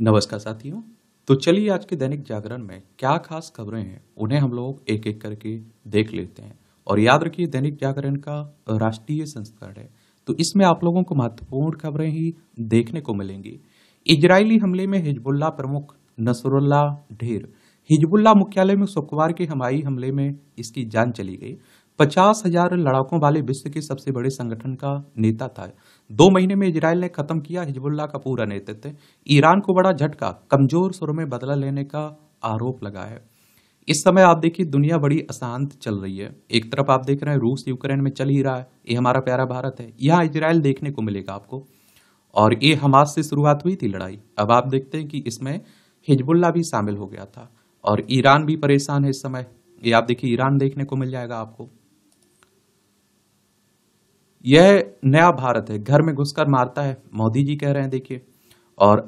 नमस्कार साथियों तो चलिए आज के दैनिक जागरण में क्या खास खबरें हैं उन्हें हम लोग एक एक करके देख लेते हैं और याद रखिए दैनिक जागरण का राष्ट्रीय संस्करण है तो इसमें आप लोगों को महत्वपूर्ण खबरें ही देखने को मिलेंगी इजरायली हमले में हिजबुल्ला प्रमुख नसरुल्ला ढेर हिजबुल्ला मुख्यालय में शुक्रवार के हवाई हमले में इसकी जान चली गई पचास हजार लड़ाकों वाले विश्व के सबसे बड़े संगठन का नेता था दो महीने में इजराइल ने खत्म किया हिजबुल्ला का पूरा नेतृत्व ईरान को बड़ा झटका कमजोर सुर में बदला लेने का आरोप लगा है इस समय आप देखिए दुनिया बड़ी अशांत चल रही है एक तरफ आप देख रहे हैं रूस यूक्रेन में चल ही रहा है ये हमारा प्यारा भारत है यहाँ इसराइल देखने को मिलेगा आपको और ये हमास से शुरुआत हुई थी लड़ाई अब आप देखते हैं कि इसमें हिजबुल्ला भी शामिल हो गया था और ईरान भी परेशान है इस समय ये आप देखिए ईरान देखने को मिल जाएगा आपको यह नया भारत है घर में घुसकर मारता है मोदी जी कह रहे हैं देखिए और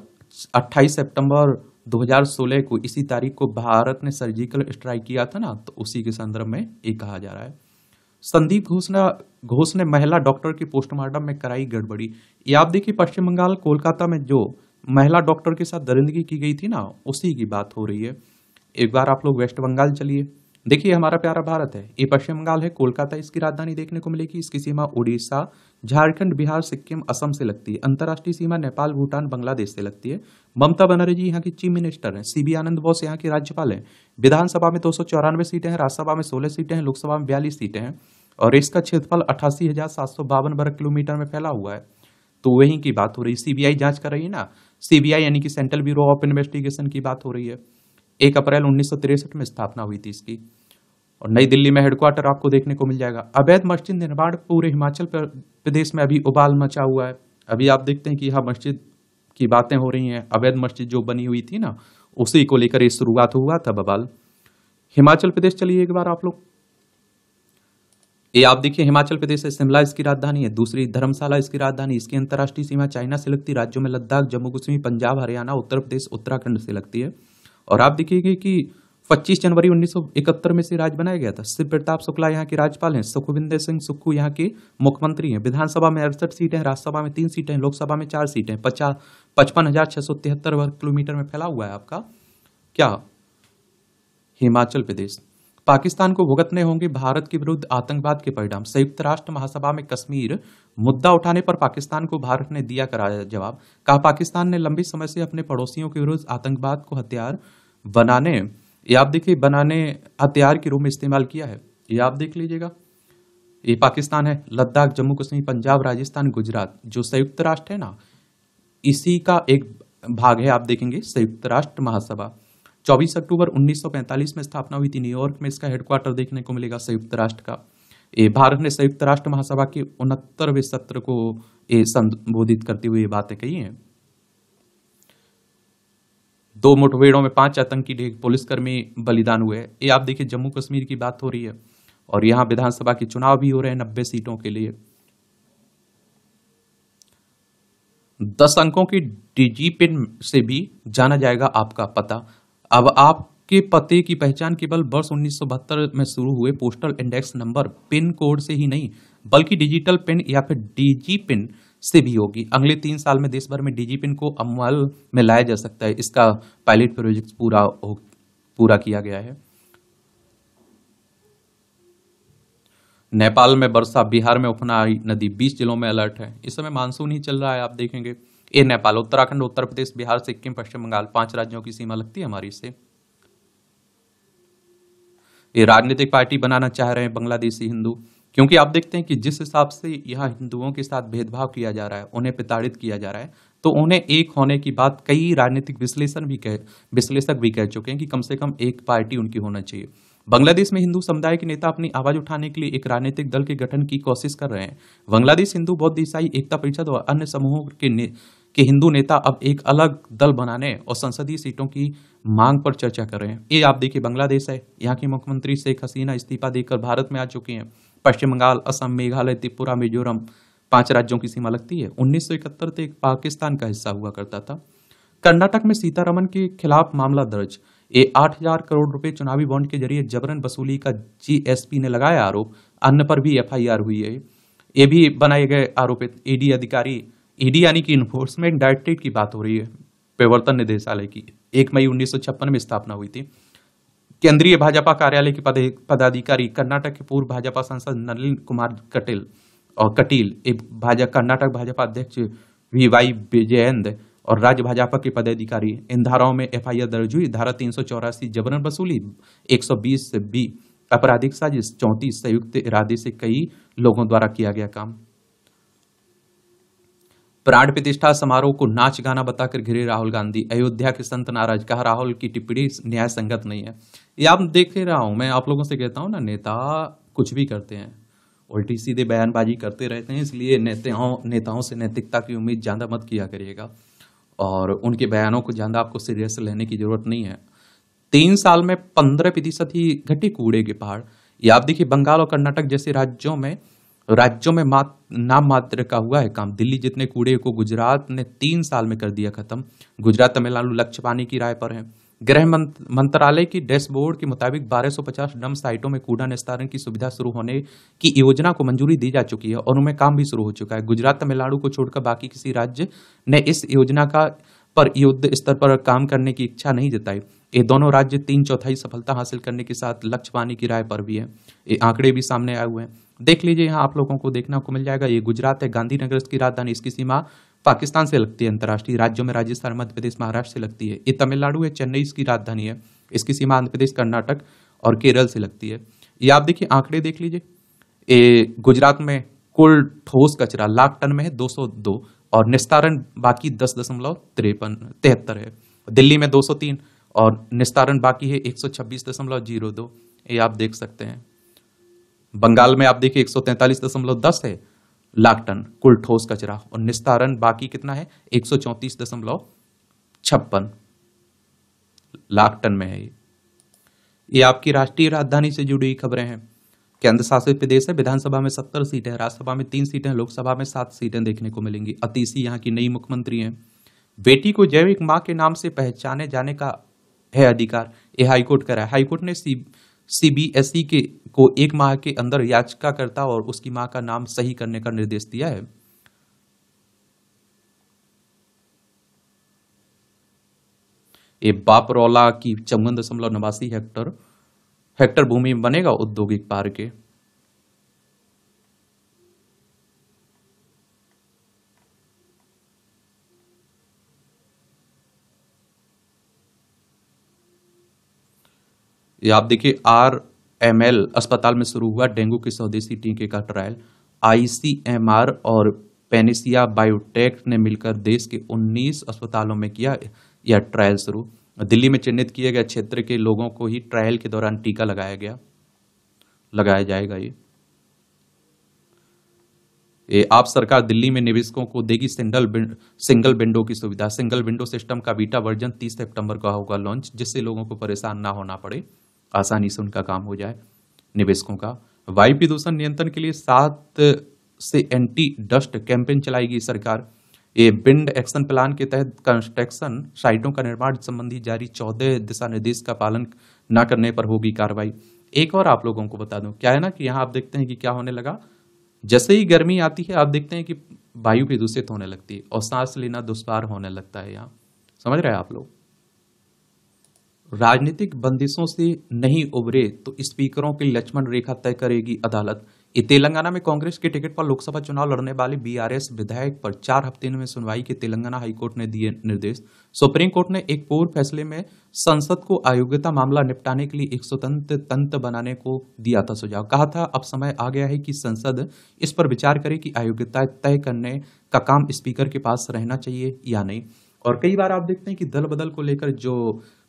28 सितंबर 2016 को इसी तारीख को भारत ने सर्जिकल स्ट्राइक किया था ना तो उसी के संदर्भ में ये कहा जा रहा है संदीप घोषणा घोष ने महिला डॉक्टर की पोस्टमार्टम में कराई गड़बड़ी ये आप देखिए पश्चिम बंगाल कोलकाता में जो महिला डॉक्टर के साथ दरिंदगी की गई थी ना उसी की बात हो रही है एक बार आप लोग वेस्ट बंगाल चलिए देखिए हमारा प्यारा भारत है ये पश्चिम बंगाल है कोलकाता इसकी राजधानी देखने को मिलेगी इसकी सीमा उड़ीसा झारखंड बिहार सिक्किम असम से लगती है अंतर्राष्ट्रीय सीमा नेपाल भूटान बांग्लादेश से लगती है ममता बनर्जी यहाँ की चीफ मिनिस्टर हैं सीबी आनंद बोस यहाँ के राज्यपाल हैं विधानसभा में दो सीटें हैं राज्यसभा में सोलह सीटें हैं लोकसभा में बयालीस सीटें हैं और इसका क्षेत्रफल अठासी हजार सात सौ बावन वर्ग किलोमीटर में फैला हुआ है तो वहीं की बात हो रही है सीबीआई जांच कर रही है ना सीबीआई यानी कि सेंट्रल ब्यूरो ऑफ इन्वेस्टिगेशन की बात हो रही है एक अप्रैल उन्नीस में स्थापना हुई थी इसकी और नई दिल्ली में हेडक्वार्टर आपको देखने को मिल जाएगा अवैध मस्जिद निर्माण पूरे हिमाचल प्रदेश में अभी उबाल मचा हुआ है अभी आप देखते हैं कि यहाँ मस्जिद की बातें हो रही हैं अवैध मस्जिद जो बनी हुई थी ना उसी को लेकर ये शुरुआत हुआ था बबाल हिमाचल प्रदेश चलिए एक बार आप लोग ये आप देखिए हिमाचल प्रदेश है शिमला इसकी राजधानी है दूसरी धर्मशाला इसकी राजधानी इसकी अंतर्राष्ट्रीय सीमा चाइना से लगती है राज्यों में लद्दाख जम्मू कश्मीर पंजाब हरियाणा उत्तर प्रदेश उत्तराखंड से लगती है और आप देखिएगा कि 25 जनवरी 1971 में से राज्य बनाया गया था शिव प्रताप शुक्ला यहाँ के राज्यपाल हैं सुखविंदर सिंह सुक्खू यहाँ के मुख्यमंत्री हैं विधानसभा में अड़सठ सीटें राज्यसभा में तीन सीटें लोकसभा में चार सीटें पचास पचपन हजार छह सौ तिहत्तर वर्ग किलोमीटर में फैला हुआ है आपका क्या हिमाचल प्रदेश पाकिस्तान को भुगतने होंगे भारत के विरुद्ध आतंकवाद के परिणाम संयुक्त राष्ट्र महासभा में कश्मीर मुद्दा उठाने पर पाकिस्तान को भारत ने दिया कराया जवाब कहा पाकिस्तान ने लंबे समय से अपने पड़ोसियों के विरुद्ध आतंकवाद को हथियार बनाने या आप देखिए बनाने हथियार के रूप में इस्तेमाल किया है ये आप देख लीजिएगा ये पाकिस्तान है लद्दाख जम्मू कश्मीर पंजाब राजस्थान गुजरात जो संयुक्त राष्ट्र है ना इसी का एक भाग है आप देखेंगे संयुक्त राष्ट्र महासभा 24 अक्टूबर 1945 में स्थापना हुई थी न्यूयॉर्क में इसका हेडक्वार्टर देखने को मिलेगा संयुक्त राष्ट्र का ये भारत ने संयुक्त राष्ट्र महासभा के उनहत्तरवें सत्र को ये संबोधित करते हुए ये बातें कही हैं दो मुठभेड़ों में पांच आतंकी ढेर पुलिसकर्मी बलिदान हुए ये आप देखिए जम्मू कश्मीर की बात हो रही है और यहाँ विधानसभा के चुनाव भी हो रहे हैं नब्बे सीटों के लिए दस अंकों की डीजी पिन से भी जाना जाएगा आपका पता अब आपके पते की पहचान केवल वर्ष उन्नीस में शुरू हुए postal index number pin code से ही नहीं बल्कि डिजिटल पिन या फिर डीजी पिन से भी होगी अगले तीन साल में देश भर में डीजी पिन को अमल में लाया जा सकता है इसका पायलट प्रोजेक्ट पूरा हो पूरा किया गया है नेपाल में वर्षा बिहार में उफनाई नदी 20 जिलों में अलर्ट है इस समय मानसून ही चल रहा है आप देखेंगे ए नेपाल उत्तराखंड उत्तर प्रदेश बिहार सिक्किम पश्चिम बंगाल पांच राज्यों की सीमा लगती है हमारी से ये राजनीतिक पार्टी बनाना चाह रहे हैं बांग्लादेशी हिंदू क्योंकि आप देखते हैं कि जिस हिसाब से यहाँ हिंदुओं के साथ भेदभाव किया जा रहा है उन्हें प्रताड़ित किया जा रहा है तो उन्हें एक होने की बात कई राजनीतिक विश्लेषण भी कह विश्लेषक भी कह चुके हैं कि कम से कम एक पार्टी उनकी होना चाहिए बांग्लादेश में हिंदू समुदाय के नेता अपनी आवाज उठाने के लिए एक राजनीतिक दल के गठन की कोशिश कर रहे हैं बांग्लादेश हिंदू बौद्ध ईसाई एकता परिषद और अन्य समूहों के कि हिंदू नेता अब एक अलग दल बनाने और संसदीय सीटों की मांग पर चर्चा कर रहे हैं ये आप देखिए बांग्लादेश है यहाँ की मुख्यमंत्री शेख हसीना इस्तीफा देकर भारत में आ चुकी हैं पश्चिम बंगाल असम मेघालय त्रिपुरा मिजोरम पांच राज्यों की सीमा लगती है उन्नीस सौ इकहत्तर तक पाकिस्तान का हिस्सा हुआ करता था कर्नाटक में सीतारमन के खिलाफ मामला दर्ज ये आठ हजार करोड़ रुपए चुनावी बॉन्ड के जरिए जबरन वसूली का जीएसपी ने लगाया आरोप अन्य पर भी एफआईआर हुई है ये भी बनाए गए आरोपित ईडी अधिकारी ईडी यानी कि इन्फोर्समेंट डायरेक्टरेट की बात हो रही है प्रवर्तन निदेशालय की एक मई उन्नीस में स्थापना हुई थी केंद्रीय भाजपा कार्यालय के पदाधिकारी कर्नाटक के पूर्व भाजपा सांसद नलिन कुमार कटेल और कटील भाजपा कर्नाटक भाजपा अध्यक्ष वी वाई विजयेंद और राज्य भाजपा के पदाधिकारी इन धाराओं में एफआईआर दर्ज हुई धारा तीन सौ चौरासी जबरन वसूली एक सौ बीस बी आपराधिक साजिश चौंतीस संयुक्त इरादे से कई लोगों द्वारा किया गया काम प्राण प्रतिष्ठा समारोह को नाच गाना बताकर घिरे राहुल गांधी अयोध्या के संत नाराज कहा राहुल की टिप्पणी न्याय संगत नहीं है ये आप देख ही रहा हूँ मैं आप लोगों से कहता हूँ ना नेता कुछ भी करते हैं उल्टी सीधे बयानबाजी करते रहते हैं इसलिए नेताओं नेताओं से नैतिकता की उम्मीद ज़्यादा मत किया करिएगा और उनके बयानों को ज़्यादा आपको सीरियस लेने की ज़रूरत नहीं है तीन साल में पंद्रह प्रतिशत ही घटी कूड़े के पहाड़ ये आप देखिए बंगाल और कर्नाटक जैसे राज्यों में राज्यों में मात नाम मात्र का हुआ है काम दिल्ली जितने कूड़े को गुजरात ने तीन साल में कर दिया खत्म गुजरात तमिलनाडु लक्ष्य पाने की राय पर है गृह मंत्रालय की डैशबोर्ड के मुताबिक 1250 डम साइटों में कूड़ा निस्तारण की सुविधा शुरू होने की योजना को मंजूरी दी जा चुकी है और उनमें काम भी शुरू हो चुका है गुजरात तमिलनाडु को छोड़कर बाकी किसी राज्य ने इस योजना का पर युद्ध स्तर पर काम करने की इच्छा नहीं जताई ये दोनों राज्य तीन चौथाई सफलता हासिल करने के साथ लक्ष्य पाने की राय पर भी है ये आंकड़े भी सामने आए हुए हैं देख लीजिए यहाँ आप लोगों को देखने को मिल जाएगा ये गुजरात है गांधीनगर की राजधानी इसकी सीमा पाकिस्तान से लगती है अंतर्राष्ट्रीय राज्यों में राजस्थान मध्य प्रदेश महाराष्ट्र से लगती है ये तमिलनाडु है चेन्नई इसकी राजधानी है इसकी सीमा आंध्र प्रदेश कर्नाटक और केरल से लगती है ये आप देखिए आंकड़े देख लीजिए ये गुजरात में कुल ठोस कचरा लाख टन में है दो सौ दो और निस्तारण बाकी दस दशमलव तिरपन तिहत्तर है दिल्ली में दो सौ तीन और निस्तारण बाकी है एक सौ छब्बीस दशमलव जीरो दो ये आप देख सकते हैं बंगाल में आप देखिए एक सौ तैंतालीस दशमलव दस है लाख टन कुल ठोस कचरा और निस्तारण बाकी कितना है एक सौ चौंतीस दशमलव छप्पन लाख टन में है ये ये आपकी राष्ट्रीय राजधानी से जुड़ी खबरें हैं केंद्र शासित प्रदेश है विधानसभा में सत्तर सीटें राज्यसभा में तीन सीटें लोकसभा में सात सीटें देखने को मिलेंगी अतीसी यहाँ की नई मुख्यमंत्री हैं बेटी को जैविक माँ के नाम से पहचाने जाने का है अधिकार ये हाईकोर्ट करा है हाईकोर्ट ने सी सी बी एस ई के को एक माह के अंदर याचिकाकर्ता और उसकी माँ का नाम सही करने का निर्देश दिया है ये बापरौला की चौवन दशमलव नवासी हेक्टर हेक्टर भूमि बनेगा औद्योगिक पार्क के या आप देखिए आर एम एल अस्पताल में शुरू हुआ डेंगू के स्वदेशी टीके का ट्रायल आईसीएमआर और पेनिसिया बायोटेक ने मिलकर देश के 19 अस्पतालों में किया यह ट्रायल शुरू दिल्ली में चिन्हित किए गए क्षेत्र के लोगों को ही ट्रायल के दौरान टीका लगाया गया लगाया जाएगा ये ए, आप सरकार दिल्ली में निवेशकों को देगी सिंगल सिंगल विंडो की सुविधा सिंगल विंडो सिस्टम का बीटा वर्जन 30 सितंबर का होगा लॉन्च जिससे लोगों को परेशान ना होना पड़े आसानी से उनका काम हो जाए निवेशकों का वायु प्रदूषण नियंत्रण के लिए सात से एंटी डस्ट कैंपेन चलाएगी सरकार ये बिंड एक्शन प्लान के तहत कंस्ट्रक्शन साइटों का निर्माण संबंधी जारी चौदह दिशा निर्देश का पालन न करने पर होगी कार्रवाई एक और आप लोगों को बता दूं क्या है ना कि यहाँ आप देखते हैं कि क्या होने लगा जैसे ही गर्मी आती है आप देखते हैं कि वायु प्रदूषित होने लगती है और सांस लेना दुष्पार होने लगता है यहाँ समझ रहे हैं आप लोग राजनीतिक बंदिशों से नहीं उभरे तो स्पीकरों की लक्ष्मण रेखा तय करेगी अदालत ये तेलंगाना में कांग्रेस के टिकट पर लोकसभा चुनाव लड़ने वाले बीआरएस विधायक पर चार हफ्ते में सुनवाई के तेलंगाना हाईकोर्ट ने दिए निर्देश सुप्रीम कोर्ट ने एक पूर्व फैसले में संसद को अयोग्यता मामला निपटाने के लिए एक स्वतंत्र तंत्र बनाने को दिया था सुझाव कहा था अब समय आ गया है कि संसद इस पर विचार करे कि अयोग्यता तय करने का काम स्पीकर के पास रहना चाहिए या नहीं और कई बार आप देखते हैं कि दल बदल को लेकर जो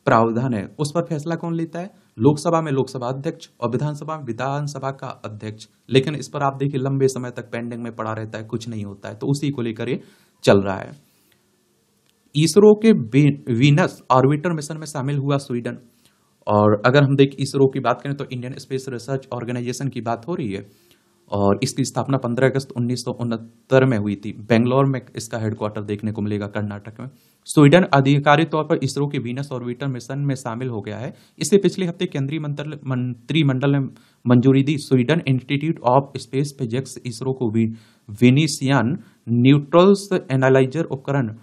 प्रावधान है उस पर फैसला कौन लेता है लोकसभा में लोकसभा अध्यक्ष और विधानसभा में विधानसभा का अध्यक्ष लेकिन इस पर आप देखिए लंबे समय तक पेंडिंग में पड़ा रहता है कुछ नहीं होता है तो उसी को लेकर ये चल रहा है इसरो के वीनस ऑर्बिटर मिशन में शामिल हुआ स्वीडन और अगर हम देख इसरो की बात करें तो इंडियन स्पेस रिसर्च ऑर्गेनाइजेशन की बात हो रही है और इसकी स्थापना 15 अगस्त उन्नीस में हुई थी बेंगलोर में इसका हेडक्वार्टर देखने को मिलेगा कर्नाटक में स्वीडन आधिकारिक तौर पर इसरो के वीनस ऑर्बिटर मिशन में शामिल हो गया है इसे पिछले हफ्ते केंद्रीय मंत्रिमंडल ने मंजूरी दी Sweden institute of space physics ISRO को वेनिसियन न्यूट्रल्स एनालाइजर उपकरण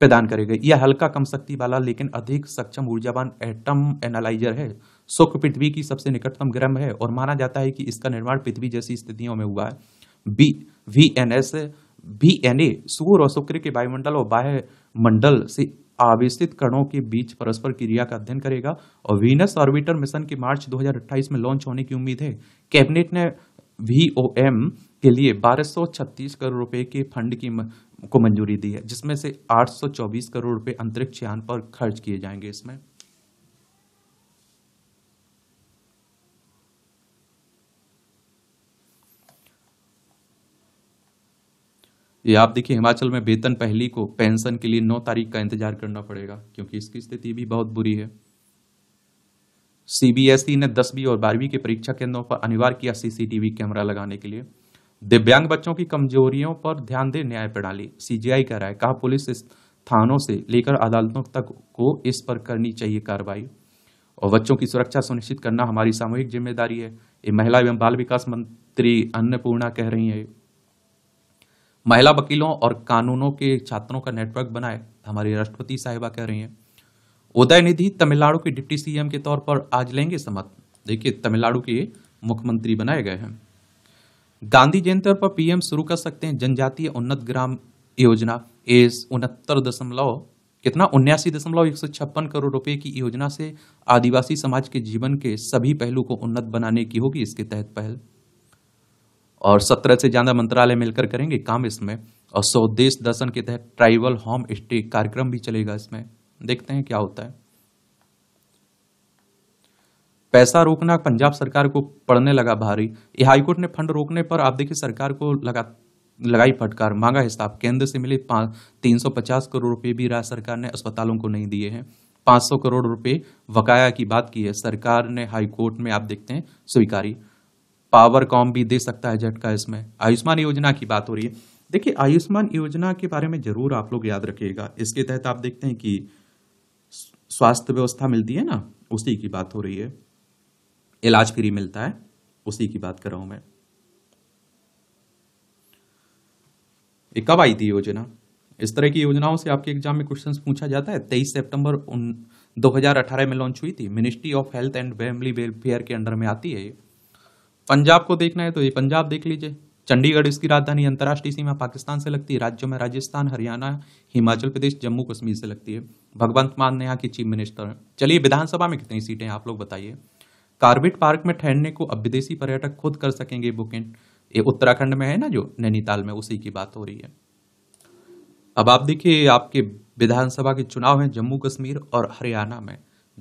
प्रदान करेगा यह हल्का कम शक्ति वाला लेकिन अधिक सक्षम ऊर्जावान एटम एनालाइजर है शुक्र पृथ्वी की सबसे निकटतम ग्रह है और माना जाता है कि इसका निर्माण पृथ्वी जैसी स्थितियों में हुआ है B V N S V N A सूर्य और शुक्र के वायुमंडल और बाह्य मंडल से आवेशित कणों के बीच परस्पर क्रिया का अध्ययन करेगा और वीनस ऑर्बिटर मिशन के मार्च 2028 में लॉन्च होने की उम्मीद है कैबिनेट ने वी ओ एम के लिए बारह करोड़ रुपए के फंड की म, को मंजूरी दी है जिसमें से 824 करोड़ रुपए अंतरिक्ष यान पर खर्च किए जाएंगे इसमें ये आप देखिए हिमाचल में वेतन पहली को पेंशन के लिए नौ तारीख का इंतजार करना पड़ेगा क्योंकि इसकी स्थिति भी बहुत बुरी है सीबीएसई e ने दसवीं और बारहवीं के परीक्षा केंद्रों पर अनिवार्य किया सीसीटीवी कैमरा लगाने के लिए दिव्यांग बच्चों की कमजोरियों पर ध्यान दे न्याय प्रणाली सीजीआई कर रहा है कहा पुलिस थानों से लेकर अदालतों तक को इस पर करनी चाहिए कार्रवाई और बच्चों की सुरक्षा सुनिश्चित करना हमारी सामूहिक जिम्मेदारी है ये महिला एवं बाल विकास मंत्री अन्नपूर्णा कह रही है महिला वकीलों और कानूनों के छात्रों का नेटवर्क बनाए हमारी राष्ट्रपति साहिबा कह रही हैं उदय निधि तमिलनाडु के डिप्टी सीएम के तौर पर आज लेंगे समर्थ देखिए तमिलनाडु के मुख्यमंत्री बनाए गए हैं गांधी जयंती पर पीएम शुरू कर सकते हैं जनजातीय उन्नत ग्राम योजना एस उनहत्तर दशमलव कितना उन्यासी दशमलव एक सौ छप्पन करोड़ रुपए की योजना से आदिवासी समाज के जीवन के सभी पहलू को उन्नत बनाने की होगी इसके तहत पहल और सत्रह से ज़्यादा मंत्रालय मिलकर करेंगे काम इसमें और स्वदेश दर्शन के तहत ट्राइबल होम स्टे कार्यक्रम भी चलेगा इसमें देखते हैं क्या होता है पैसा रोकना पंजाब सरकार को पड़ने लगा भारी हाईकोर्ट ने फंड रोकने पर आप देखिए सरकार को लगा लगाई फटकार मांगा हिसाब केंद्र से मिले तीन सौ पचास करोड़ रुपए भी राज्य सरकार ने अस्पतालों को नहीं दिए हैं सौ करोड़ रुपए वकाया की बात की है सरकार ने हाईकोर्ट में आप देखते हैं स्वीकारी पावर कॉम भी दे सकता है झटका इसमें आयुष्मान योजना की बात हो रही है देखिए आयुष्मान योजना के बारे में ज़रूर आप लोग याद रखिएगा इसके तहत आप देखते हैं कि स्वास्थ्य व्यवस्था मिलती है ना उसी की बात हो रही है इलाज फ्री मिलता है उसी की बात कर रहा हूं मैं ये कब आई थी योजना इस तरह की योजनाओं से आपके एग्जाम में क्वेश्चंस पूछा जाता है तेईस सितंबर 2018 में लॉन्च हुई थी ministry of health and family welfare के अंडर में आती है ये पंजाब को देखना है तो ये पंजाब देख लीजिए चंडीगढ़ इसकी राजधानी अंतर्राष्ट्रीय सीमा पाकिस्तान से लगती है राज्यों में राजस्थान हरियाणा हिमाचल प्रदेश जम्मू कश्मीर से लगती है भगवंत मान ने यहाँ की चीफ मिनिस्टर हैं चलिए विधानसभा में कितनी सीटें हैं आप लोग बताइए कार्बेट पार्क में ठहरने को अब विदेशी पर्यटक खुद कर सकेंगे बुकिंग ये उत्तराखंड में है ना जो नैनीताल में उसी की बात हो रही है अब आप देखिए आपके विधानसभा के चुनाव हैं जम्मू कश्मीर और हरियाणा में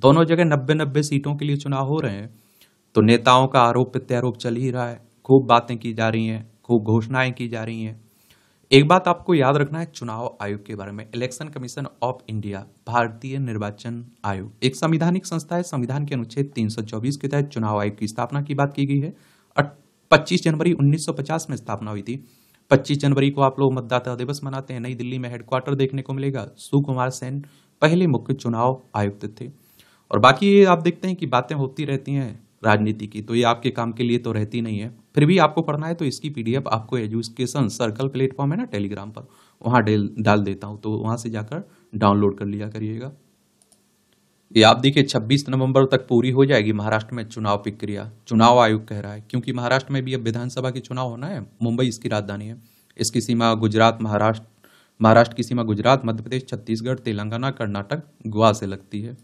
दोनों जगह नब्बे नब्बे सीटों के लिए चुनाव हो रहे हैं तो नेताओं का आरोप प्रत्यारोप चल ही रहा है खूब बातें की जा रही हैं खूब घोषणाएं की जा रही हैं एक बात आपको याद रखना है चुनाव आयोग के बारे में इलेक्शन कमीशन ऑफ इंडिया भारतीय निर्वाचन आयोग एक संविधानिक संस्था है संविधान के अनुच्छेद 324 के तहत चुनाव आयोग की स्थापना की बात की गई है और 25 जनवरी 1950 में स्थापना हुई थी 25 जनवरी को आप लोग मतदाता दिवस मनाते हैं नई दिल्ली में हेडक्वार्टर देखने को मिलेगा सुकुमार सेन पहले मुख्य चुनाव आयुक्त थे और बाकी ये आप देखते हैं कि बातें होती रहती हैं राजनीति की तो ये आपके काम के लिए तो रहती नहीं है फिर भी आपको पढ़ना है तो इसकी पीडीएफ आपको एजुकेशन सर्कल प्लेटफॉर्म है ना टेलीग्राम पर वहाँ डाल देता हूँ तो वहाँ से जाकर डाउनलोड कर लिया करिएगा ये आप देखिए 26 नवंबर तक पूरी हो जाएगी महाराष्ट्र में चुनाव प्रक्रिया चुनाव आयोग कह रहा है क्योंकि महाराष्ट्र में भी अब विधानसभा के चुनाव होना है मुंबई इसकी राजधानी है इसकी सीमा गुजरात महाराष्ट्र महाराष्ट्र की सीमा गुजरात मध्य प्रदेश छत्तीसगढ़ तेलंगाना कर्नाटक गोवा से लगती है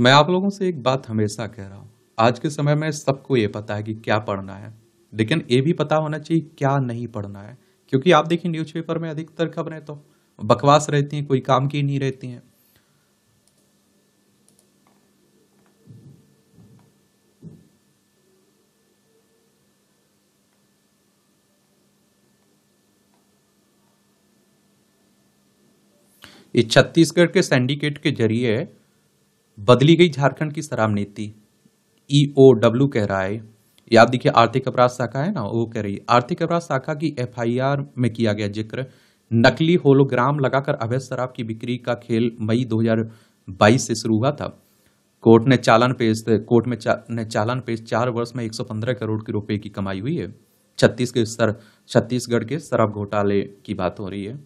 मैं आप लोगों से एक बात हमेशा कह रहा हूँ आज के समय में सबको ये पता है कि क्या पढ़ना है लेकिन ये भी पता होना चाहिए क्या नहीं पढ़ना है क्योंकि आप देखिए न्यूज़पेपर में अधिकतर खबरें तो बकवास रहती हैं कोई काम की नहीं रहती हैं ये छत्तीसगढ़ के सिंडिकेट के जरिए बदली गई झारखंड की शराब नीति ई ओ डब्ल्यू कह रहा है याद देखिए आर्थिक अपराध शाखा है ना वो कह रही है आर्थिक अपराध शाखा की एफआईआर में किया गया जिक्र नकली होलोग्राम लगाकर अवैध शराब की बिक्री का खेल मई 2022 से शुरू हुआ था कोर्ट ने चालान पेश कोर्ट में चा, ने चालान पेश चार वर्ष में 115 करोड़ के रुपए की कमाई हुई है छत्तीस के सर छत्तीसगढ़ के शराब घोटाले की बात हो रही है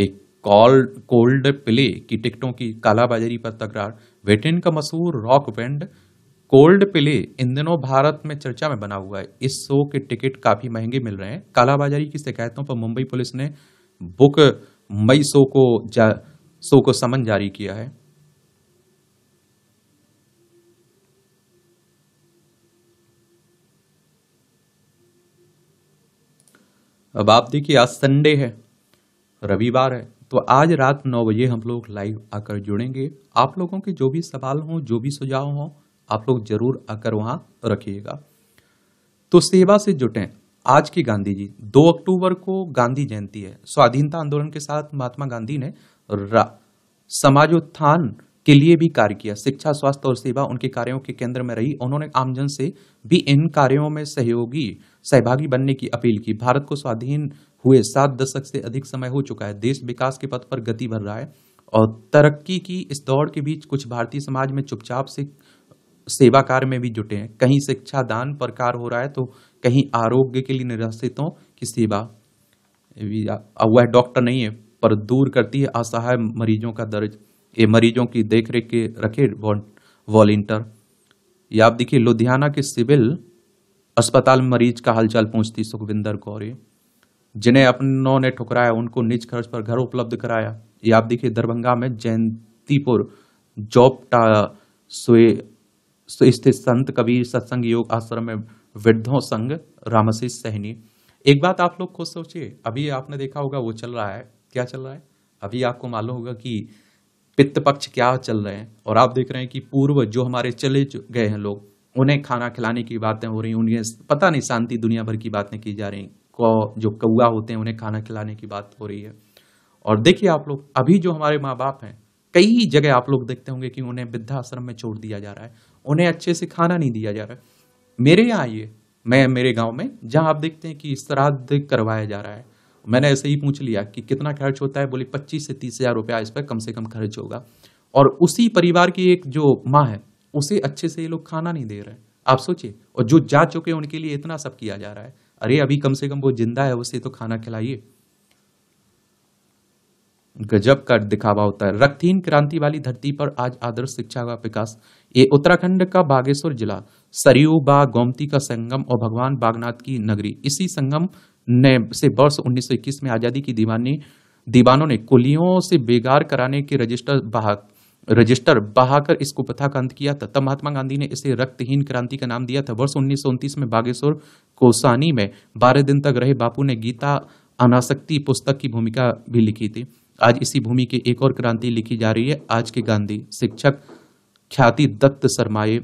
एक कॉल्ड कोल्ड प्ले की टिकटों की कालाबाजारी पर तकरार ब्रिटेन का मशहूर रॉक बैंड कोल्ड प्ले इन दिनों भारत में चर्चा में बना हुआ है इस शो के टिकट काफ़ी महंगे मिल रहे हैं कालाबाजारी की शिकायतों पर मुंबई पुलिस ने बुक मई शो को जा शो को समन जारी किया है अब आप देखिए आज संडे है रविवार है तो आज रात नौ बजे हम लोग लाइव आकर जुड़ेंगे आप लोगों के जो भी सवाल हों जो भी सुझाव हों आप लोग जरूर आकर वहाँ रखिएगा तो सेवा से जुटें आज की गांधी जी दो अक्टूबर को गांधी जयंती है स्वाधीनता आंदोलन के साथ महात्मा गांधी ने समाजोत्थान के लिए भी कार्य किया शिक्षा स्वास्थ्य और सेवा उनके कार्यों के केंद्र में रही उन्होंने आमजन से भी इन कार्यों में सहयोगी सहभागी बनने की अपील की भारत को स्वाधीन हुए सात दशक से अधिक समय हो चुका है देश विकास के पथ पर गति भर रहा है और तरक्की की इस दौड़ के बीच कुछ भारतीय समाज में चुपचाप से सेवा कार्य में भी जुटे हैं कहीं शिक्षा दान पर कार्य हो रहा है तो कहीं आरोग्य के लिए निराश्रितों की सेवा वह डॉक्टर नहीं है पर दूर करती है असहाय मरीजों का दर्ज ये मरीजों की देख रेख के रखे वॉलेंटियर या आप देखिए लुधियाना के सिविल अस्पताल में मरीज का हालचाल पूछती सुखविंदर गौरी जिन्हें अपनों ने ठुकराया उनको निज खर्च पर घर उपलब्ध कराया ये आप देखिए दरभंगा में जयंतीपुर जॉपटा स्थित संत कबीर सत्संग योग आश्रम में वृद्धों संग रामशीष सहनी एक बात आप लोग खुद सोचिए अभी आपने देखा होगा वो चल रहा है क्या चल रहा है अभी आपको मालूम होगा कि पित्त पक्ष क्या चल रहे हैं और आप देख रहे हैं कि पूर्व जो हमारे चले गए हैं लोग उन्हें खाना खिलाने की बातें हो रही उन्हें पता नहीं शांति दुनिया भर की बातें की जा रही कौ जो कौआ होते हैं उन्हें खाना खिलाने की बात हो रही है और देखिए आप लोग अभी जो हमारे माँ बाप हैं कई जगह आप लोग देखते होंगे कि उन्हें वृद्धाश्रम में छोड़ दिया जा रहा है उन्हें अच्छे से खाना नहीं दिया जा रहा है मेरे यहाँ आइए मैं मेरे गांव में जहाँ आप देखते हैं कि श्राद्ध करवाया जा रहा है मैंने ऐसे ही पूछ लिया कि कितना खर्च होता है बोली पच्चीस से तीस हज़ार रुपया इस पर कम से कम खर्च होगा और उसी परिवार की एक जो माँ है उसे अच्छे से ये लोग खाना नहीं दे रहे आप सोचिए और जो जा चुके हैं उनके लिए इतना सब किया जा रहा है अरे अभी कम से कम वो जिंदा है उसे तो खाना खिलाइए गजब का दिखावा होता है रक्तहीन क्रांति वाली धरती पर आज आदर्श शिक्षा का विकास ये उत्तराखंड का बागेश्वर जिला सरयू बाग गोमती का संगम और भगवान बागनाथ की नगरी इसी संगम ने से वर्ष 1921 में आज़ादी की दीवानी दीवानों ने कुलियों से बेगार कराने के रजिस्टर बाहक रजिस्टर बहाकर इसको प्रथा का अंत किया था तब महात्मा गांधी ने इसे रक्तहीन क्रांति का नाम दिया था वर्ष उन्नीस में बागेश्वर कोसानी में बारह दिन तक रहे बापू ने गीता अनासक्ति पुस्तक की भूमिका भी लिखी थी आज इसी भूमि की एक और क्रांति लिखी जा रही है आज के गांधी शिक्षक ख्याति दत्त सरमाए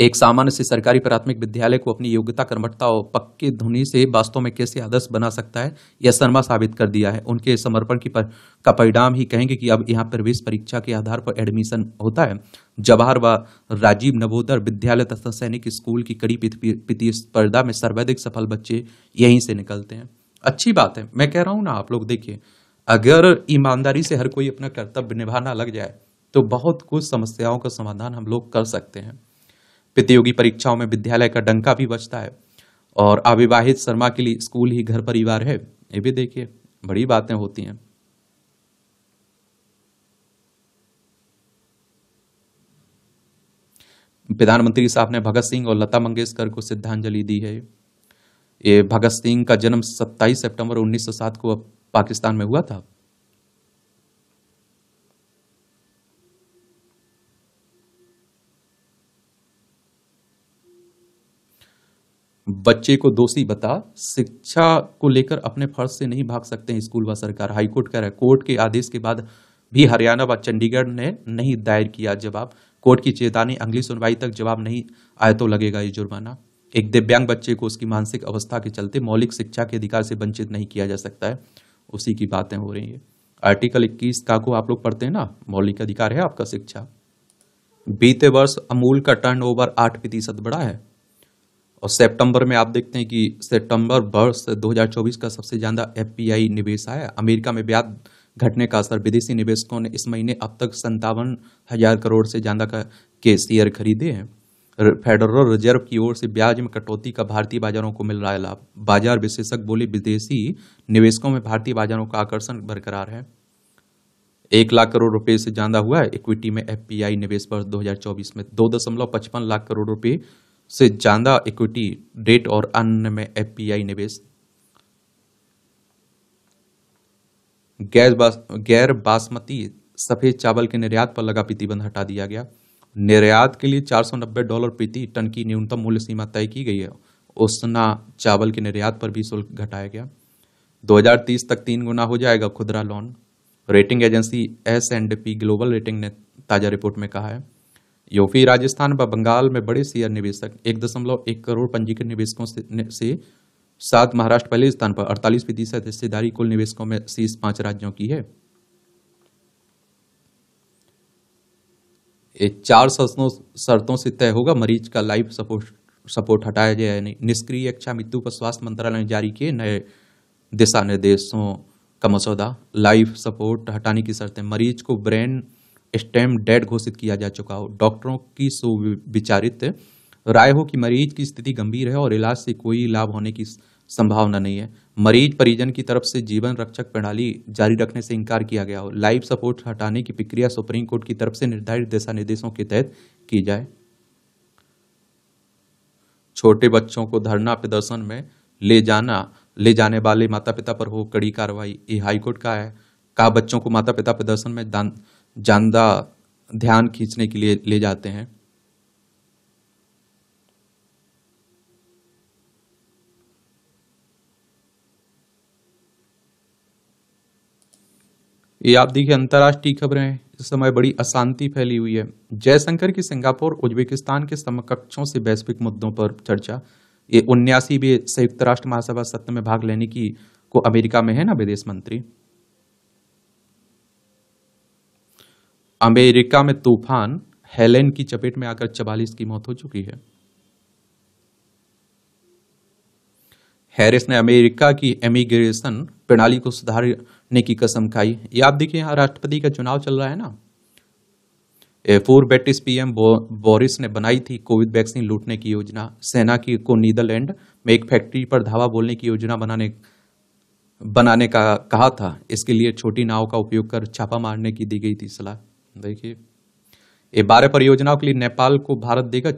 एक सामान्य से सरकारी प्राथमिक विद्यालय को अपनी योग्यता कर्मठता और पक्की धुनी से वास्तव में कैसे आदर्श बना सकता है यह शर्मा साबित कर दिया है उनके समर्पण की पर, का परिणाम ही कहेंगे कि अब यहाँ प्रवेश परीक्षा के आधार पर एडमिशन होता है जवाहर व राजीव नवोदय विद्यालय तथा सैनिक स्कूल की कड़ी प्रतिस्पर्धा में सर्वाधिक सफल बच्चे यहीं से निकलते हैं अच्छी बात है मैं कह रहा हूँ ना आप लोग देखिए अगर ईमानदारी से हर कोई अपना कर्तव्य निभाना लग जाए तो बहुत कुछ समस्याओं का समाधान हम लोग कर सकते हैं प्रतियोगी परीक्षाओं में विद्यालय का डंका भी बचता है और अविवाहित शर्मा के लिए स्कूल ही घर परिवार है ये भी देखिए बड़ी बातें होती हैं प्रधानमंत्री साहब ने भगत सिंह और लता मंगेशकर को श्रद्धांजलि दी है ये भगत सिंह का जन्म 27 सितंबर 1907 को पाकिस्तान में हुआ था बच्चे को दोषी बता शिक्षा को लेकर अपने फर्ज से नहीं भाग सकते हैं स्कूल व सरकार हाईकोर्ट कह रहा है कोर्ट के आदेश के बाद भी हरियाणा व चंडीगढ़ ने नहीं दायर किया जवाब कोर्ट की चेतावनी अगली सुनवाई तक जवाब नहीं आए तो लगेगा ये जुर्माना एक दिव्यांग बच्चे को उसकी मानसिक अवस्था के चलते मौलिक शिक्षा के अधिकार से वंचित नहीं किया जा सकता है उसी की बातें हो रही है आर्टिकल 21 का को आप लोग पढ़ते हैं ना मौलिक अधिकार है आपका शिक्षा बीते वर्ष अमूल का टर्नओवर आठ प्रतिशत बढ़ा है और सितंबर में आप देखते हैं कि सितंबर वर्ष 2024 का सबसे ज़्यादा एफपीआई निवेश आया अमेरिका में ब्याज घटने का असर विदेशी निवेशकों ने इस महीने अब तक संतावन हजार करोड़ से ज़्यादा का के शेयर खरीदे हैं फेडरल रिजर्व की ओर से ब्याज में कटौती का भारतीय बाजारों को मिल रहा है लाभ बाजार विशेषज्ञ बोले विदेशी निवेशकों में भारतीय बाजारों का आकर्षण बरकरार है एक लाख करोड़ रुपए से ज़्यादा हुआ है इक्विटी में एफपीआई निवेश वर्ष 2024 में दो दशमलव पचपन लाख करोड़ रुपए से ज्यादा इक्विटी डेट और अन्य में एफपीआई निवेश गैर गैर बासमती सफेद चावल के निर्यात पर लगा प्रतिबंध हटा दिया गया निर्यात के लिए 490 डॉलर प्रति टन की न्यूनतम मूल्य सीमा तय की गई है उसना चावल के निर्यात पर भी शुल्क घटाया गया 2030 तक तीन गुना हो जाएगा खुदरा loan rating agency S and P global rating ने ताज़ा रिपोर्ट में कहा है यूपी राजस्थान व बंगाल में बड़े शेयर निवेशक एक दशमलव एक करोड़ पंजीकृत निवेशकों से, से सात महाराष्ट्र पहले स्थान पर अड़तालीस प्रतिशत हिस्सेदारी कुल निवेशकों में शीर्ष पांच राज्यों की है ये चार शर्तों शर्तों से तय होगा मरीज का लाइफ सपोर्ट सपोर्ट हटाया जाए नहीं निष्क्रिय इच्छा मृत्यु पर स्वास्थ्य मंत्रालय ने जारी किए नए दिशा निर्देशों का मसौदा लाइफ सपोर्ट हटाने की शर्तें मरीज को ब्रेन स्टैम डेड घोषित किया जा चुका हो डॉक्टरों की सुविचारित राय हो कि मरीज की स्थिति गंभीर है और इलाज से कोई लाभ होने की संभावना नहीं है मरीज परिजन की तरफ से जीवन रक्षक प्रणाली जारी रखने से इंकार किया गया हो लाइफ सपोर्ट हटाने की प्रक्रिया सुप्रीम कोर्ट की तरफ से निर्धारित दिशा निर्देशों के तहत की जाए छोटे बच्चों को धरना प्रदर्शन में ले जाना ले जाने वाले माता पिता पर हो कड़ी कार्रवाई ये हाईकोर्ट का है कहा बच्चों को माता पिता प्रदर्शन में दान जानदा ध्यान खींचने के लिए ले जाते हैं ये आप देखिए अंतर्राष्ट्रीय खबरें हैं इस समय बड़ी अशांति फैली हुई है जयशंकर की सिंगापुर उज्बेकिस्तान के समकक्षों से वैश्विक मुद्दों पर चर्चा ये उन्यासीवें संयुक्त राष्ट्र महासभा सत्र में भाग लेने की को अमेरिका में है ना विदेश मंत्री अमेरिका में तूफान हेलेन की चपेट में आकर चवालीस की मौत हो चुकी है हैरिस ने अमेरिका की इमिग्रेशन प्रणाली को सुधारने की कसम खाई ये आप देखिए यहाँ राष्ट्रपति का चुनाव चल रहा है ना फोर ब्रिटिश पीएम बोरिस ने बनाई थी कोविड वैक्सीन लूटने की योजना सेना की को नीदरलैंड में एक फैक्ट्री पर धावा बोलने की योजना बनाने बनाने का कहा था इसके लिए छोटी नाव का उपयोग कर छापा मारने की दी गई थी सलाह देखिए ये बारह परियोजनाओं के लिए नेपाल को भारत देगा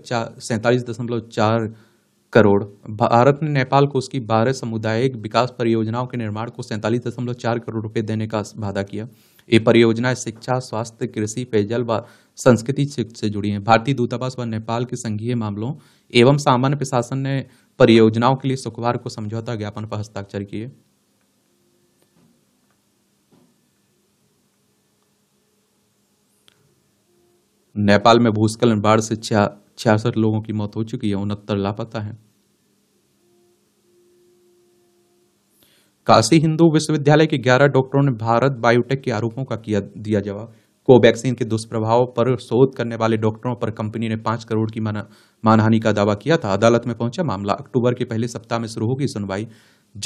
सैंतालीस दशमलव चार करोड़ भारत ने नेपाल को उसकी बारह सामुदायिक विकास परियोजनाओं के निर्माण को सैंतालीस दशमलव चार करोड़ रुपए देने का वादा किया ये परियोजनाएं शिक्षा स्वास्थ्य कृषि पेयजल व संस्कृति क्षेत्र से जुड़ी हैं भारतीय दूतावास व नेपाल के संघीय मामलों एवं सामान्य प्रशासन ने परियोजनाओं के लिए शुक्रवार को समझौता ज्ञापन पर हस्ताक्षर किए नेपाल में भूस्खलन बाढ़ से छियासठ लोगों की मौत हो चुकी है उनहत्तर लापता है काशी हिंदू विश्वविद्यालय के 11 डॉक्टरों ने भारत बायोटेक के आरोपों का किया दिया जवाब कोवैक्सीन के दुष्प्रभाव पर शोध करने वाले डॉक्टरों पर कंपनी ने पांच करोड़ की मानहानि का दावा किया था अदालत में पहुंचा मामला अक्टूबर के पहले सप्ताह में शुरू होगी सुनवाई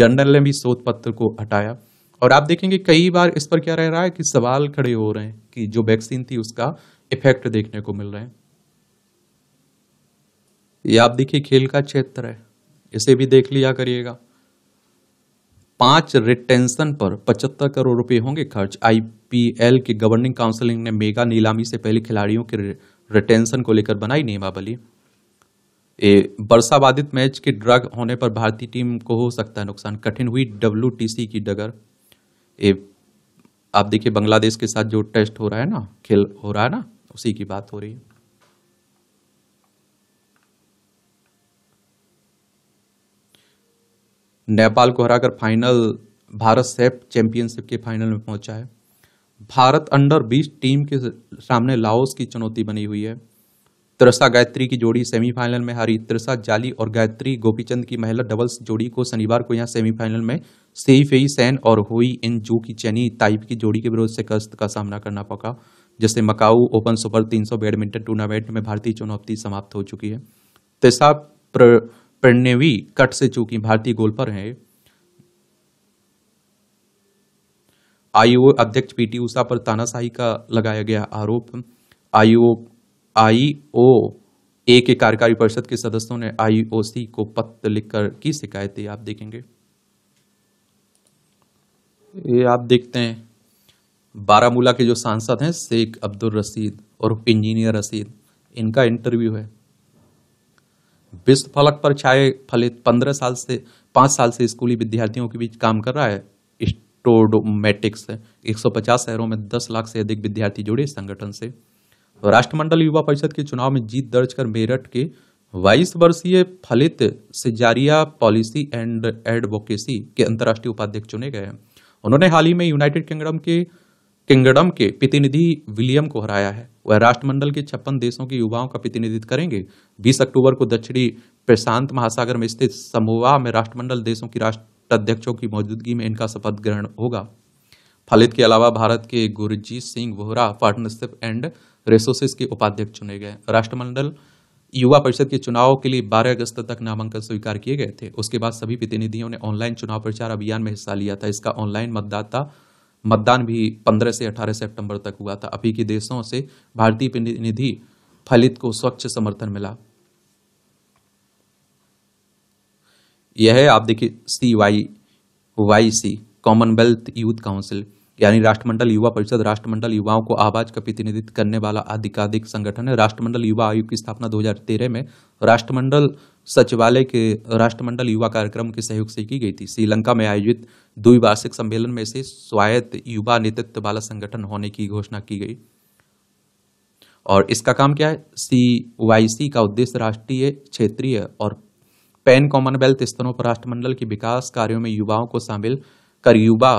जनरल ने भी शोध पत्र को हटाया और आप देखेंगे कई बार इस पर क्या रह रहा है कि सवाल खड़े हो रहे हैं कि जो वैक्सीन थी उसका इफेक्ट देखने को मिल रहे हैं ये आप देखिए खेल का क्षेत्र है इसे भी देख लिया करिएगा पांच रिटेंशन पर पचहत्तर करोड़ रुपए होंगे खर्च आईपीएल के गवर्निंग काउंसिलिंग ने मेगा नीलामी से पहले खिलाड़ियों के रिटेंशन को लेकर बनाई नियमावली वर्षा बाधित मैच के ड्रग होने पर भारतीय टीम को हो सकता है नुकसान कठिन हुई डब्ल्यू की डगर ए, आप देखिए बांग्लादेश के साथ जो टेस्ट हो रहा है ना खेल हो रहा है ना उसी की बात हो रही है नेपाल को हराकर फाइनल भारत सेफ चैंपियनशिप के फाइनल में पहुंचा है भारत अंडर बीस टीम के सामने लाओस की चुनौती बनी हुई है त्रिषा गायत्री की जोड़ी सेमीफाइनल में हारी त्रिषा जाली और गायत्री गोपीचंद की महिला डबल्स जोड़ी को शनिवार को यहां सेमीफाइनल में सेई फेई सैन और हुई इन जू की चैनी ताइप की जोड़ी के विरोध से कस्त का सामना करना पड़ा जैसे Macau open super 300 badminton tournament में भारतीय चुनौती समाप्त हो चुकी है तेसा प्रणवी कट से चूंकि भारतीय गोल्फर हैं आईओ अध्यक्ष पीटी उषा पर तानाशाही का लगाया गया आरोप आईओ आईओ ए के कार्यकारी परिषद के सदस्यों ने आईओसी को पत्र लिखकर की शिकायत आप देखेंगे ये आप देखते हैं बारामूला के जो सांसद हैं शेख अब्दुल रसीद और इंजीनियर रसीद इनका इंटरव्यू है विश्व फलक पर छाए फलित पंद्रह साल से पाँच साल से स्कूली विद्यार्थियों के बीच काम कर रहा है स्टोडोमेटिक्स एक सौ पचास शहरों में दस लाख से अधिक विद्यार्थी जुड़े संगठन से राष्ट्रमंडल युवा परिषद के चुनाव में जीत दर्ज कर मेरठ के बाईस वर्षीय फलित सिजारिया पॉलिसी एंड एडवोकेसी के अंतर्राष्ट्रीय उपाध्यक्ष चुने गए हैं उन्होंने हाल ही में यूनाइटेड किंगडम के किंगडम के प्रतिनिधि विलियम को हराया है वह राष्ट्रमंडल के छप्पन देशों के युवाओं का प्रतिनिधित्व करेंगे 20 अक्टूबर को दक्षिणी प्रशांत महासागर में स्थित समोवा में राष्ट्रमंडल देशों की राष्ट्राध्यक्षों की मौजूदगी में इनका शपथ ग्रहण होगा फलित के अलावा भारत के Gurjeet Singh Vohra partnership and resources के उपाध्यक्ष चुने गए राष्ट्रमंडल युवा परिषद के चुनाव के लिए 12 अगस्त तक नामांकन स्वीकार किए गए थे उसके बाद सभी प्रतिनिधियों ने ऑनलाइन चुनाव प्रचार अभियान में हिस्सा लिया था इसका ऑनलाइन मतदाता मतदान भी 15 से 18 सितंबर तक हुआ था अभी के देशों से भारतीय प्रतिनिधि फलित को स्वच्छ समर्थन मिला यह है आप देखिए C Y Y C Commonwealth youth council यानी राष्ट्रमंडल युवा परिषद राष्ट्रमंडल युवाओं को आवाज का प्रतिनिधित्व करने वाला आधिकाधिक संगठन है राष्ट्रमंडल युवा आयोग की स्थापना 2013 में राष्ट्रमंडल सचिवालय के राष्ट्रमंडल युवा कार्यक्रम के सहयोग से की गई थी श्रीलंका में आयोजित द्विवार्षिक सम्मेलन में से स्वायत्त युवा नेतृत्व वाला संगठन होने की घोषणा की गई और इसका काम क्या है सी का उद्देश्य राष्ट्रीय क्षेत्रीय और पैन कॉमनवेल्थ स्तरों पर राष्ट्रमंडल के विकास कार्यों में युवाओं को शामिल कर युवा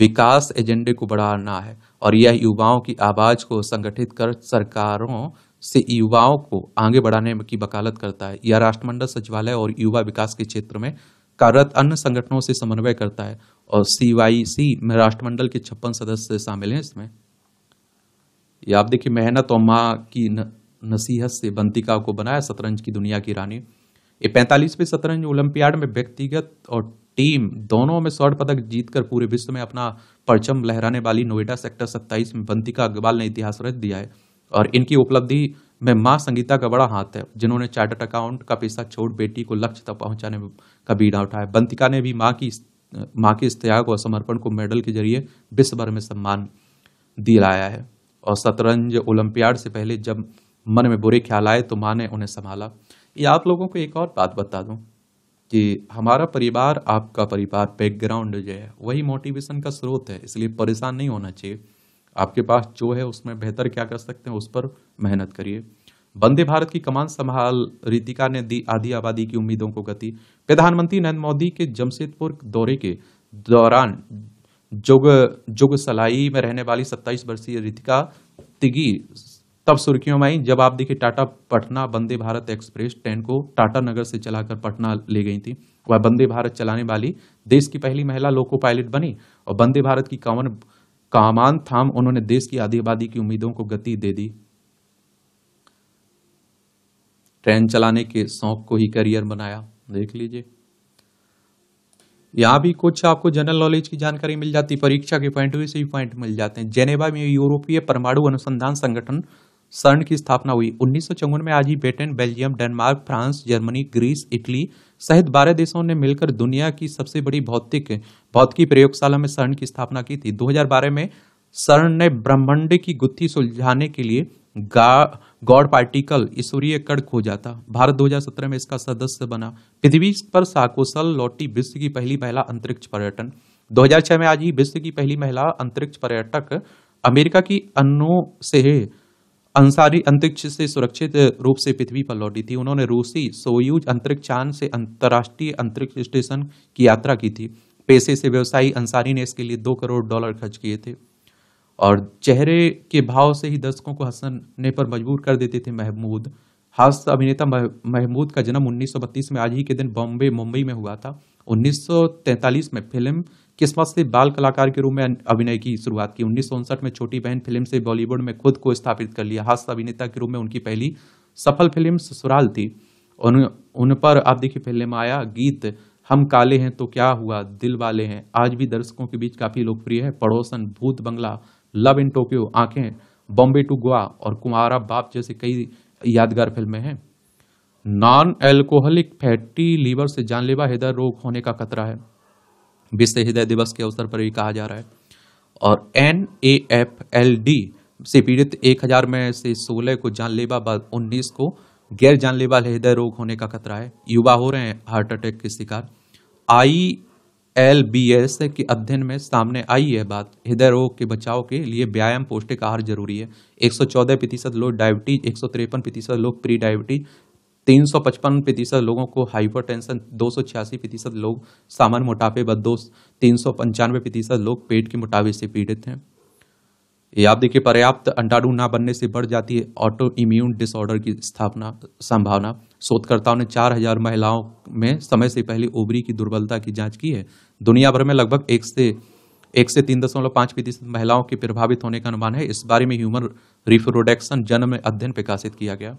विकास एजेंडे को बढ़ाना है और यह युवाओं की आवाज़ को संगठित कर सरकारों से युवाओं को आगे बढ़ाने की वकालत करता है यह राष्ट्रमंडल सचिवालय और युवा विकास के क्षेत्र में कार्यरत अन्य संगठनों से समन्वय करता है और सी वाई सी में राष्ट्रमंडल के छप्पन सदस्य शामिल हैं इसमें ये आप देखिए मेहनत और माँ की न, नसीहत से बंतिका को बनाया शतरंज की दुनिया की रानी ये पैंतालीसवें शतरंज ओलंपियाड में व्यक्तिगत और टीम दोनों में स्वर्ण पदक जीतकर पूरे विश्व में अपना परचम लहराने वाली नोएडा सेक्टर 27 में बंतिका अग्रवाल ने इतिहास रच दिया है और इनकी उपलब्धि में माँ संगीता का बड़ा हाथ है जिन्होंने चार्टर्ड अकाउंट का पैसा छोड़ बेटी को लक्ष्य तक पहुंचाने में का बीड़ा उठाया बंतिका ने भी माँ की माँ के इस त्याग और समर्पण को मेडल के जरिए विश्व भर में सम्मान दिलाया है और शतरंज ओलंपियाड से पहले जब मन में बुरे ख्याल आए तो माँ ने उन्हें संभाला ये आप लोगों को एक और बात बता दूँ कि हमारा परिवार आपका परिवार बैकग्राउंड जो है वही मोटिवेशन का स्रोत है इसलिए परेशान नहीं होना चाहिए आपके पास जो है उसमें बेहतर क्या कर सकते हैं उस पर मेहनत करिए वंदे भारत की कमान संभाल रितिका ने दी आधी आबादी की उम्मीदों को गति प्रधानमंत्री नरेंद्र मोदी के जमशेदपुर दौरे के दौरान जोग जोगसलाई में रहने वाली 27 वर्षीय रितिका तिगी तब सुर्खियों में आई जब आप देखिए टाटा पटना वंदे भारत एक्सप्रेस ट्रेन को टाटा नगर से चलाकर पटना ले गई थी वह वंदे भारत चलाने वाली देश की पहली महिला लोको पायलट बनी और वंदे भारत की कामन कामान थाम उन्होंने देश की आधी आबादी की उम्मीदों को गति दे दी ट्रेन चलाने के शौक को ही करियर बनाया देख लीजिए यहाँ भी कुछ आपको जनरल नॉलेज की जानकारी मिल जाती परीक्षा के पॉइंट से भी पॉइंट मिल जाते हैं जेनेवा में यूरोपीय परमाणु अनुसंधान संगठन सर्ण की स्थापना हुई उन्नीस में आज ही Britain Belgium Denmark France Germany Greece Italy सहित बारह देशों ने मिलकर दुनिया की सबसे बड़ी भौतिक भौतिकी प्रयोगशाला में सर्ण की स्थापना की थी 2012 में सर्ण ने ब्रह्मांड की गुत्थी सुलझाने के लिए गॉड पार्टिकल ईश्वरीय कण खोजा था भारत 2017 में इसका सदस्य बना पृथ्वी पर साकोसल लौटी विश्व की पहली महिला अंतरिक्ष पर्यटन 2006 में आज ही विश्व की पहली महिला अंतरिक्ष पर्यटक अमेरिका की अन्नो से अंसारी अंतरिक्ष से सुरक्षित रूप से पृथ्वी पर लौटी थी उन्होंने रूसी सोयूज अंतरिक्षान से अंतर्राष्ट्रीय अंतरिक्ष स्टेशन की यात्रा की थी पेशे से व्यवसायी अंसारी ने इसके लिए दो करोड़ डॉलर खर्च किए थे और चेहरे के भाव से ही दर्शकों को हंसने पर मजबूर कर देते थे महमूद हास्य अभिनेता महमूद का जन्म 1932 में आज ही के दिन बॉम्बे मुंबई में हुआ था 1943 में फिल्म किस्मत से बाल कलाकार के रूप में अभिनय की शुरुआत की उन्नीस में छोटी बहन फिल्म से बॉलीवुड में खुद को स्थापित कर लिया हास्य अभिनेता के रूप में उनकी पहली सफल फिल्म ससुराल थी उन उन पर आप देखिए फिल्म आया गीत हम काले हैं तो क्या हुआ दिल वाले हैं आज भी दर्शकों के बीच काफ़ी लोकप्रिय है पड़ोसन भूत बंगला लव इन टोक्यो आंखें बॉम्बे टू गोवा और कुमारा बाप जैसे कई यादगार फिल्में हैं नॉन एल्कोहलिक फैटी लीवर से जानलेवा हृदय रोग होने का खतरा है विश्व हृदय दिवस के अवसर पर भी कहा जा रहा है और N A F L D से पीड़ित एक हजार में से सोलह को जानलेवा बाद उन्नीस को गैर जानलेवा हृदय रोग होने का खतरा है युवा हो रहे हैं हार्ट अटैक के शिकार आई एल बी एस के अध्ययन में सामने आई है बात हृदय रोग के बचाव के लिए व्यायाम पौष्टिक आहार जरूरी है 114 प्रतिशत लोग डायबिटीज एक प्रतिशत लोग प्री डायबिटीज तीन सौ पचपन प्रतिशत लोगों को हाइपर टेंशन दो सौ छियासी प्रतिशत लोग सामान्य मोटापे बदोश तीन सौ पंचानवे प्रतिशत लोग पेट के मोटापे से पीड़ित हैं ये आप देखिए पर्याप्त अंडाणु ना बनने से बढ़ जाती है ऑटो इम्यून डिसऑर्डर की स्थापना संभावना शोधकर्ताओं ने 4000 महिलाओं में समय से पहले ओबरी की दुर्बलता की जांच की है दुनिया भर में लगभग एक से एक से तीन दशमलव पाँच प्रतिशत महिलाओं के प्रभावित होने का अनुमान है इस बारे में ह्यूमन रिफ्रोडक्शन जन्म में अध्ययन प्रकाशित किया गया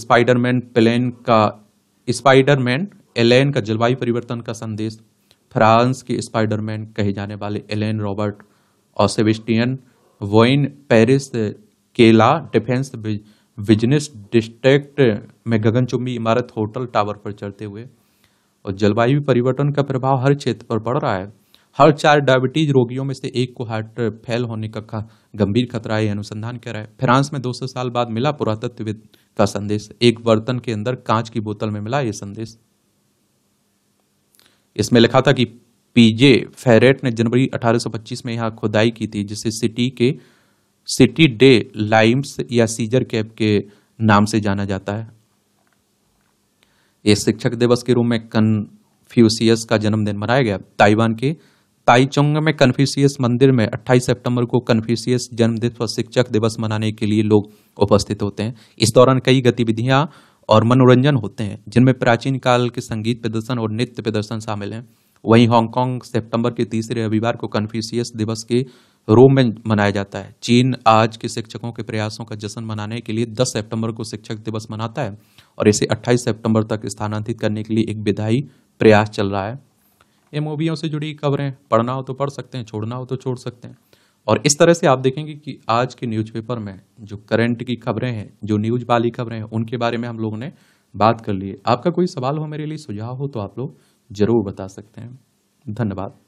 स्पाइडरमैन प्लेन का स्पाइडरमैन एलेन का जलवायु परिवर्तन का संदेश फ्रांस के स्पाइडरमैन कहे जाने वाले एलेन रॉबर्ट और सेबेस्टियन वोइन पेरिस केला डिफेंस बिजनेस डिस्ट्रिक्ट में गगनचुंबी इमारत होटल टावर पर चढ़ते हुए और जलवायु परिवर्तन का प्रभाव हर क्षेत्र पर पड़ रहा है हर चार डायबिटीज रोगियों में से एक को हार्ट फेल होने का गंभीर खतरा है अनुसंधान कह रहा है फ्रांस में 200 साल बाद मिला पुरातत्वविद का संदेश एक बर्तन के अंदर कांच की बोतल में मिला यह संदेश इसमें लिखा था कि पीजे फेरेट ने जनवरी 1825 में यहां खुदाई की थी जिसे सिटी के सिटी डे लाइम्स या सीजर कैप के नाम से जाना जाता है ये शिक्षक दिवस के रूप में कन्फ्यूसियस का जन्मदिन मनाया गया ताइवान के ताइचोंग में कन्फ्यूसियस मंदिर में 28 सितंबर को कन्फ्यूसियस जन्मदिन व शिक्षक दिवस मनाने के लिए लोग उपस्थित होते हैं इस दौरान कई गतिविधियां और मनोरंजन होते हैं जिनमें प्राचीन काल के संगीत प्रदर्शन और नृत्य प्रदर्शन शामिल हैं वहीं हांगकांग सितंबर के तीसरे रविवार को कन्फ्यूसियस दिवस के रोम में मनाया जाता है चीन आज के शिक्षकों के प्रयासों का जश्न मनाने के लिए 10 सितंबर को शिक्षक दिवस मनाता है और इसे 28 सितंबर तक स्थानांतरित करने के लिए एक विधायी प्रयास चल रहा है ये मूवियों से जुड़ी खबरें पढ़ना हो तो पढ़ सकते हैं छोड़ना हो तो छोड़ सकते हैं और इस तरह से आप देखेंगे कि आज के न्यूज़पेपर में जो करंट की खबरें हैं जो न्यूज वाली खबरें हैं उनके बारे में हम लोगों ने बात कर ली आपका कोई सवाल हो मेरे लिए सुझाव हो तो आप लोग ज़रूर बता सकते हैं धन्यवाद